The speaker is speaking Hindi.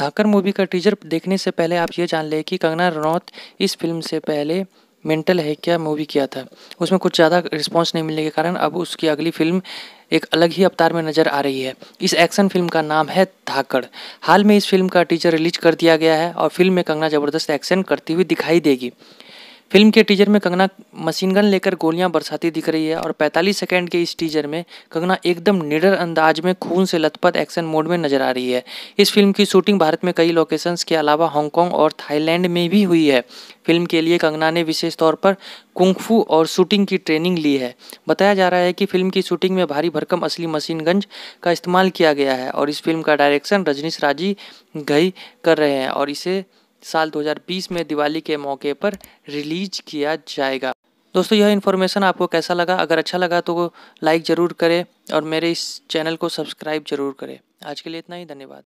धाकर मूवी का टीजर देखने से पहले आप ये जान लें कि कंगना रनौत इस फिल्म से पहले मेंटल है क्या मूवी किया था उसमें कुछ ज़्यादा रिस्पांस नहीं मिलने के कारण अब उसकी अगली फिल्म एक अलग ही अवतार में नज़र आ रही है इस एक्शन फिल्म का नाम है धाकड़ हाल में इस फिल्म का टीजर रिलीज कर दिया गया है और फिल्म में कंगना ज़बरदस्त एक्शन करती हुई दिखाई देगी फिल्म के टीजर में कंगना मशीन गन लेकर गोलियां बरसाती दिख रही है और 45 सेकंड के इस टीजर में कंगना एकदम निडर अंदाज में खून से लथपथ एक्शन मोड में नजर आ रही है इस फिल्म की शूटिंग भारत में कई लोकेशंस के अलावा हांगकांग और थाईलैंड में भी हुई है फिल्म के लिए कंगना ने विशेष तौर पर कुंगफू और शूटिंग की ट्रेनिंग ली है बताया जा रहा है कि फिल्म की शूटिंग में भारी भरकम असली मशीनगंज का इस्तेमाल किया गया है और इस फिल्म का डायरेक्शन रजनीश राजी घई कर रहे हैं और इसे साल 2020 में दिवाली के मौके पर रिलीज किया जाएगा दोस्तों यह इन्फॉर्मेशन आपको कैसा लगा अगर अच्छा लगा तो लाइक ज़रूर करें और मेरे इस चैनल को सब्सक्राइब ज़रूर करें आज के लिए इतना ही धन्यवाद